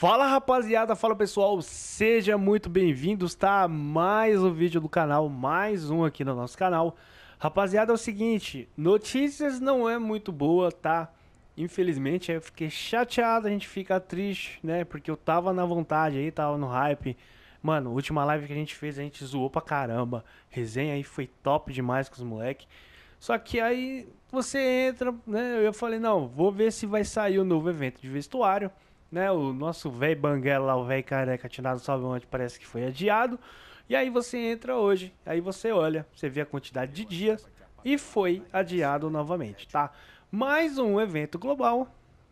Fala rapaziada, fala pessoal, seja muito bem-vindos, tá? Mais um vídeo do canal, mais um aqui no nosso canal. Rapaziada, é o seguinte, notícias não é muito boa, tá? Infelizmente, eu fiquei chateado, a gente fica triste, né? Porque eu tava na vontade aí, tava no hype. Mano, última live que a gente fez, a gente zoou pra caramba. Resenha aí foi top demais com os moleque. Só que aí você entra, né? Eu falei, não, vou ver se vai sair o novo evento de vestuário né? O nosso velho Banguela, o velho careca tirado salve onde parece que foi adiado. E aí você entra hoje, aí você olha, você vê a quantidade de dias e foi adiado novamente, tá? Mais um evento global,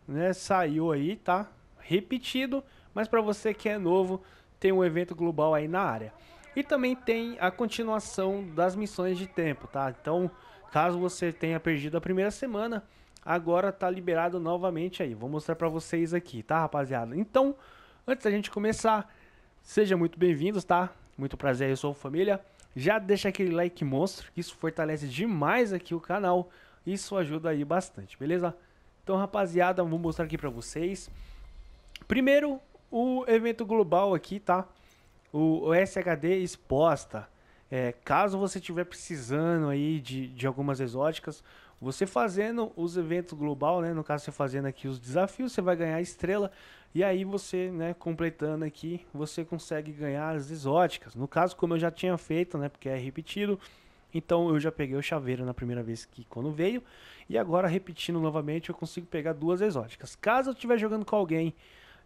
né? Saiu aí, tá? Repetido, mas para você que é novo, tem um evento global aí na área. E também tem a continuação das missões de tempo, tá? Então, caso você tenha perdido a primeira semana, agora tá liberado novamente aí. Vou mostrar para vocês aqui, tá, rapaziada? Então, antes da gente começar, seja muito bem-vindos, tá? Muito prazer, eu sou família. Já deixa aquele like monstro, que isso fortalece demais aqui o canal. Isso ajuda aí bastante, beleza? Então, rapaziada, vou mostrar aqui para vocês. Primeiro, o evento global aqui, tá? O, o SHD Exposta. É, caso você estiver precisando aí de, de algumas exóticas, você fazendo os eventos global, né? No caso, você fazendo aqui os desafios, você vai ganhar estrela. E aí você, né, completando aqui, você consegue ganhar as exóticas. No caso, como eu já tinha feito, né? Porque é repetido. Então eu já peguei o chaveiro na primeira vez que quando veio. E agora, repetindo novamente, eu consigo pegar duas exóticas. Caso eu estiver jogando com alguém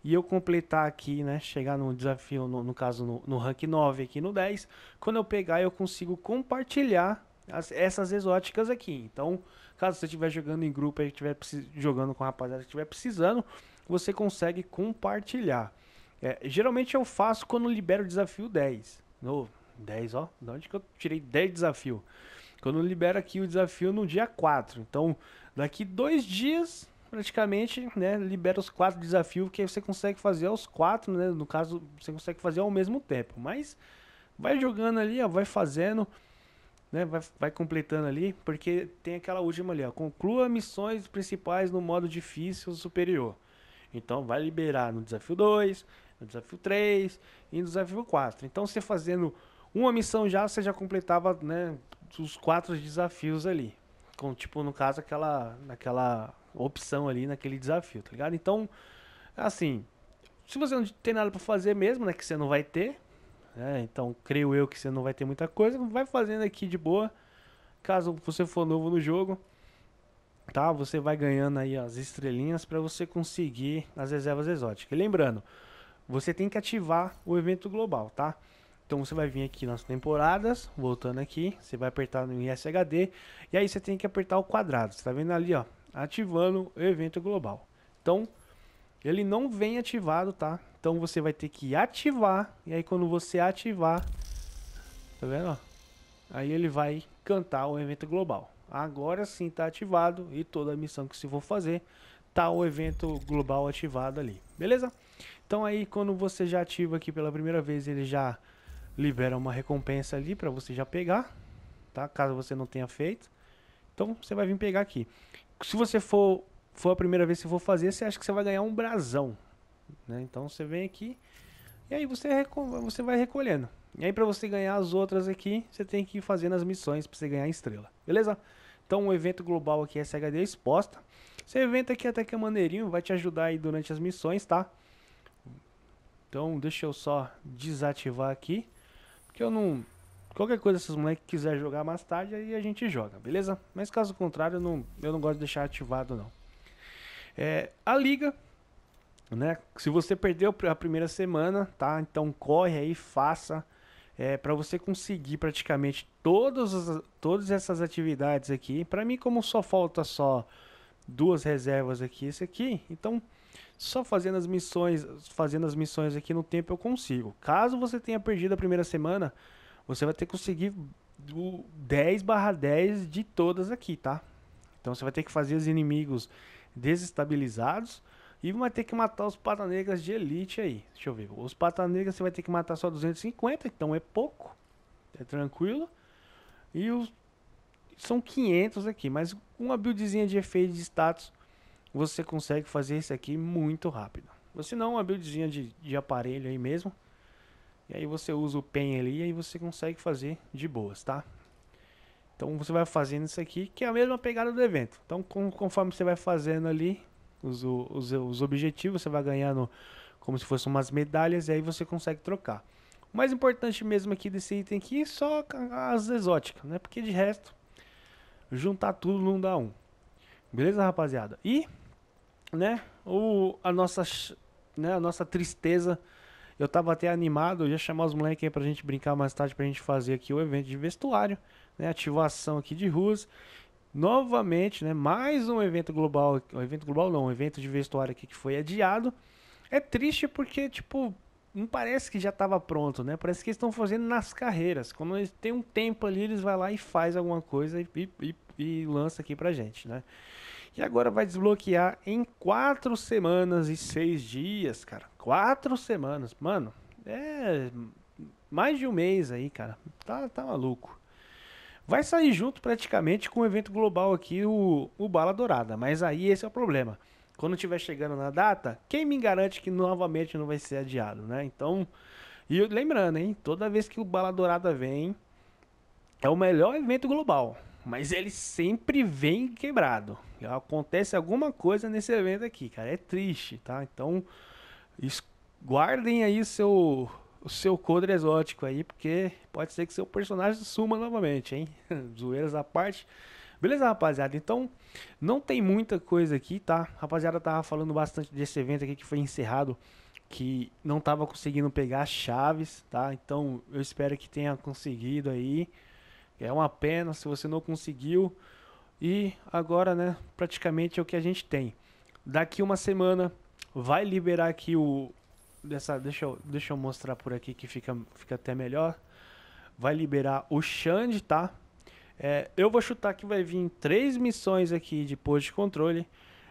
e eu completar aqui, né? Chegar no desafio, no, no caso no, no rank 9, aqui no 10. Quando eu pegar, eu consigo compartilhar as, essas exóticas aqui. Então, caso você estiver jogando em grupo e estiver jogando com a rapaziada que estiver precisando, você consegue compartilhar. É, geralmente eu faço quando libero o desafio 10. No, 10, ó. De onde que eu tirei 10 desafio? Quando libero aqui o desafio no dia 4. Então, daqui dois dias, praticamente, né? Libera os quatro desafios, que você consegue fazer os quatro, né? No caso, você consegue fazer ao mesmo tempo. Mas vai jogando ali, ó, vai fazendo né, vai, vai completando ali, porque tem aquela última ali, ó, conclua missões principais no modo difícil superior. Então vai liberar no desafio 2, no desafio 3 e no desafio 4. Então você fazendo uma missão já, você já completava, né, os quatro desafios ali. Com, tipo, no caso, aquela, aquela opção ali naquele desafio, tá ligado? Então, assim, se você não tem nada para fazer mesmo, né, que você não vai ter, né? Então, creio eu que você não vai ter muita coisa. Vai fazendo aqui de boa. Caso você for novo no jogo, tá? Você vai ganhando aí as estrelinhas para você conseguir as reservas exóticas. E lembrando, você tem que ativar o evento global, tá? Então você vai vir aqui nas temporadas, voltando aqui, você vai apertar no ISHD e aí você tem que apertar o quadrado. Você tá vendo ali, ó, ativando o evento global. Então, ele não vem ativado, tá? Então você vai ter que ativar. E aí quando você ativar, tá vendo? Ó? Aí ele vai cantar o evento global. Agora sim está ativado e toda a missão que se for fazer tá o evento global ativado ali, beleza? Então aí quando você já ativa aqui pela primeira vez, ele já libera uma recompensa ali para você já pegar, tá? Caso você não tenha feito. Então você vai vir pegar aqui. Se você for for a primeira vez que for fazer, você acha que você vai ganhar um brasão. Né? Então você vem aqui e aí você, você vai recolhendo. E aí para você ganhar as outras aqui, você tem que ir fazendo as missões para você ganhar a estrela. Beleza? Então o evento global aqui é SHD exposta. Esse evento aqui até que é maneirinho, vai te ajudar aí durante as missões, tá? Então deixa eu só desativar aqui. Porque eu não... Qualquer coisa, se os moleques quiser jogar mais tarde, aí a gente joga, beleza? Mas caso contrário, eu não, eu não gosto de deixar ativado, não. É, a liga né? Se você perdeu a primeira semana, tá? Então corre aí, faça. É, para você conseguir praticamente todos, todas essas atividades aqui. Para mim, como só falta só duas reservas aqui, esse aqui, então só fazendo as missões, fazendo as missões aqui no tempo eu consigo. Caso você tenha perdido a primeira semana, você vai ter que conseguir o 10 barra 10 de todas aqui, tá? Então você vai ter que fazer os inimigos desestabilizados e vai ter que matar os pata negras de elite aí. Deixa eu ver. Os pata negras você vai ter que matar só 250, então é pouco. É tranquilo. E os são 500 aqui, mas com uma buildzinha de efeito de status você consegue fazer isso aqui muito rápido. você não, uma buildzinha de, de aparelho aí mesmo. E aí você usa o pen ali e aí você consegue fazer de boas, tá? Então você vai fazendo isso aqui, que é a mesma pegada do evento. Então conforme você vai fazendo ali, os, os, os objetivos, você vai ganhando como se fossem umas medalhas e aí você consegue trocar. O mais importante mesmo aqui desse item aqui é só as exóticas, né? Porque de resto, juntar tudo não dá um. Beleza, rapaziada? E, né, o, a, nossa, né, a nossa tristeza... Eu tava até animado, eu ia chamar os moleques aí pra gente brincar mais tarde, pra gente fazer aqui o evento de vestuário, né? Ativação aqui de ruas novamente, né, mais um evento global, um evento global não, um evento de vestuário aqui que foi adiado. É triste porque, tipo, não parece que já estava pronto, né? Parece que eles estão fazendo nas carreiras. Quando eles têm um tempo ali, eles vai lá e faz alguma coisa e, e, e, lança aqui pra gente, né? E agora vai desbloquear em quatro semanas e seis dias, cara. Quatro semanas, mano. É mais de um mês aí, cara. Tá, tá maluco. Vai sair junto praticamente com o evento global aqui, o, o Bala Dourada. Mas aí esse é o problema. Quando estiver chegando na data, quem me garante que novamente não vai ser adiado, né? Então, e lembrando, hein? Toda vez que o Bala Dourada vem, é o melhor evento global. Mas ele sempre vem quebrado. Acontece alguma coisa nesse evento aqui, cara. É triste, tá? Então, guardem aí seu o seu codre exótico aí, porque pode ser que seu personagem suma novamente, hein? Zoeiras à parte. Beleza, rapaziada? Então, não tem muita coisa aqui, tá? Rapaziada, tava falando bastante desse evento aqui que foi encerrado, que não tava conseguindo pegar chaves, tá? Então, eu espero que tenha conseguido aí. É uma pena se você não conseguiu. E agora, né, praticamente é o que a gente tem. Daqui uma semana vai liberar aqui o dessa, deixa, eu, deixa eu mostrar por aqui que fica, fica até melhor. Vai liberar o Xande, tá? É, eu vou chutar que vai vir três missões aqui de posto de controle.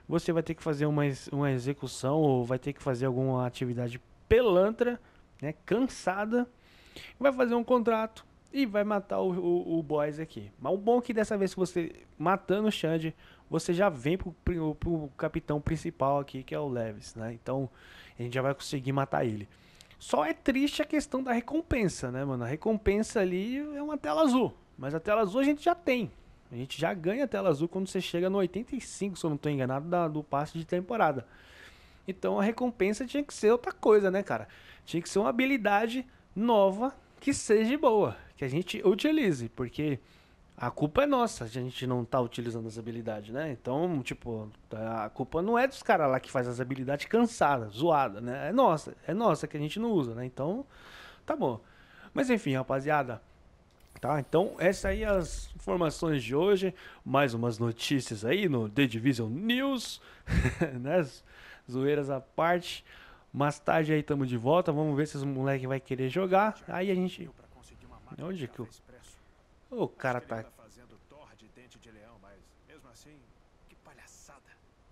Você vai ter que fazer uma, uma execução ou vai ter que fazer alguma atividade pelantra, né? Cansada. Vai fazer um contrato e vai matar o, o, o boys aqui. Mas o bom é que dessa vez você matando o Xande, você já vem pro, pro, pro capitão principal aqui, que é o Levis, né? Então a gente já vai conseguir matar ele. Só é triste a questão da recompensa, né, mano? A recompensa ali é uma tela azul. Mas a tela azul a gente já tem. A gente já ganha a tela azul quando você chega no 85, se eu não estou enganado, da, do passe de temporada. Então a recompensa tinha que ser outra coisa, né, cara? Tinha que ser uma habilidade nova que seja boa que a gente utilize, porque a culpa é nossa, a gente não tá utilizando as habilidades, né? Então, tipo, a culpa não é dos caras lá que faz as habilidades cansadas, zoada, né? É nossa, é nossa que a gente não usa, né? Então, tá bom. Mas enfim, rapaziada, tá? Então, essas aí é as informações de hoje, mais umas notícias aí no The Division News, né? Zoeiras à parte. Mais tarde aí tamo de volta, vamos ver se os moleque vai querer jogar. Aí a gente é onde que o... O cara tá...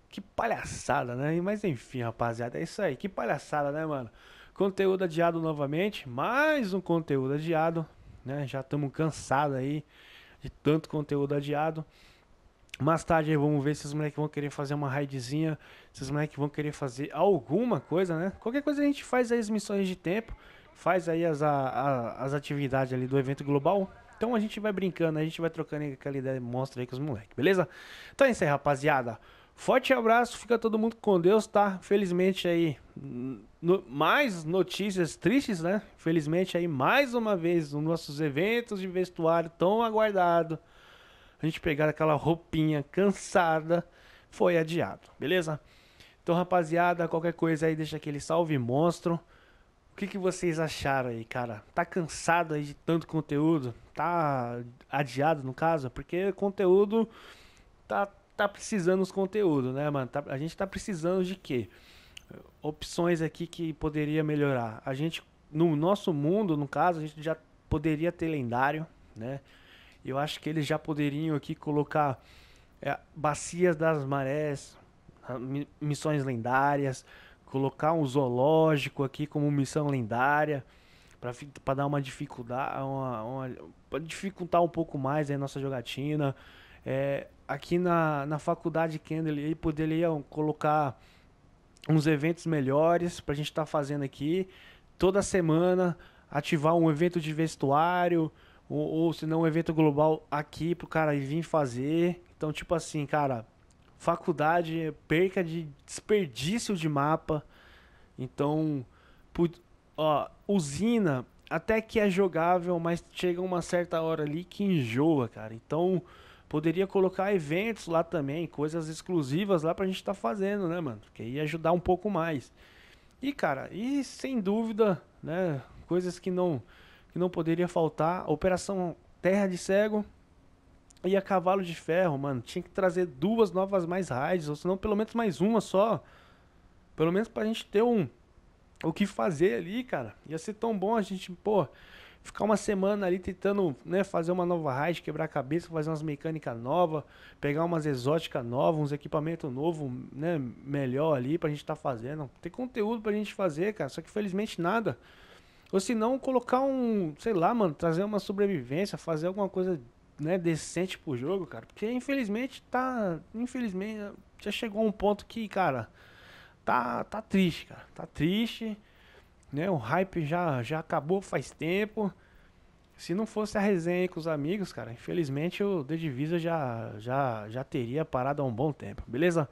Que palhaçada, né? Mas enfim, rapaziada, é isso aí. Que palhaçada, né, mano? Conteúdo adiado novamente. Mais um conteúdo adiado, né? Já estamos cansados aí de tanto conteúdo adiado. Mais tarde vamos ver se os moleques vão querer fazer uma raidzinha, se os moleques vão querer fazer alguma coisa, né? Qualquer coisa a gente faz aí as missões de tempo faz aí as, a, as atividades ali do evento global. Então a gente vai brincando, a gente vai trocando aquela ideia mostra aí com os moleques, beleza? Então é isso aí, rapaziada. Forte abraço, fica todo mundo com Deus, tá? Felizmente aí, no, mais notícias tristes, né? Felizmente aí, mais uma vez, os nossos eventos de vestuário tão aguardado. A gente pegar aquela roupinha cansada, foi adiado, beleza? Então, rapaziada, qualquer coisa aí, deixa aquele salve monstro. O que, que vocês acharam aí, cara? Tá cansado aí de tanto conteúdo? Tá adiado, no caso? Porque conteúdo tá, tá precisando os conteúdos, né, mano? Tá, a gente tá precisando de quê? Opções aqui que poderia melhorar. A gente, no nosso mundo, no caso, a gente já poderia ter lendário, né? Eu acho que eles já poderiam aqui colocar é, bacias das marés, ah, missões lendárias, colocar um zoológico aqui como missão lendária para dar uma dificuldade, uma, uma para dificultar um pouco mais a nossa jogatina. É, aqui na, na faculdade Kendall ele poderia colocar uns eventos melhores para a gente estar tá fazendo aqui toda semana, ativar um evento de vestuário ou, ou se não um evento global aqui pro cara vir fazer. Então tipo assim, cara, faculdade, perca de desperdício de mapa. Então, ó, usina até que é jogável, mas chega uma certa hora ali que enjoa, cara. Então, poderia colocar eventos lá também, coisas exclusivas lá pra gente tá fazendo, né, mano? Que ia ajudar um pouco mais. E, cara, e sem dúvida, né, coisas que não que não poderia faltar, Operação Terra de Cego, e a Cavalo de Ferro, mano, tinha que trazer duas novas mais raids, ou senão pelo menos mais uma só. Pelo menos pra gente ter um o que fazer ali, cara. Ia ser tão bom a gente, pô, ficar uma semana ali tentando, né, fazer uma nova raid, quebrar a cabeça, fazer umas mecânicas novas, pegar umas exóticas novas, uns equipamentos novos, né, melhor ali pra gente tá fazendo. Tem conteúdo pra gente fazer, cara, só que felizmente nada. Ou se não, colocar um, sei lá, mano, trazer uma sobrevivência, fazer alguma coisa né, decente pro jogo, cara. Porque infelizmente tá. Infelizmente já chegou um ponto que, cara, tá, tá triste, cara. Tá triste. Né? O hype já, já acabou faz tempo. Se não fosse a resenha com os amigos, cara, infelizmente o The Divisa já, já, já teria parado há um bom tempo, beleza?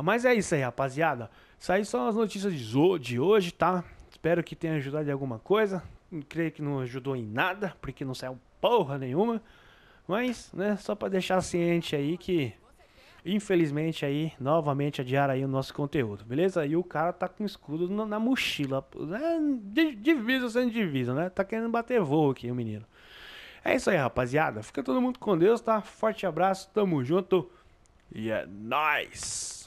Mas é isso aí, rapaziada. Isso aí são as notícias de hoje, tá? Espero que tenha ajudado em alguma coisa. Creio que não ajudou em nada, porque não saiu porra nenhuma. Mas, né, só para deixar ciente aí que infelizmente aí novamente adiar aí o nosso conteúdo, beleza? E o cara tá com escudo na, na mochila, né? divisa sendo divisa, né? Tá querendo bater voo aqui o menino. É isso aí, rapaziada. Fica todo mundo com Deus, tá? Forte abraço, tamo junto e é nóis!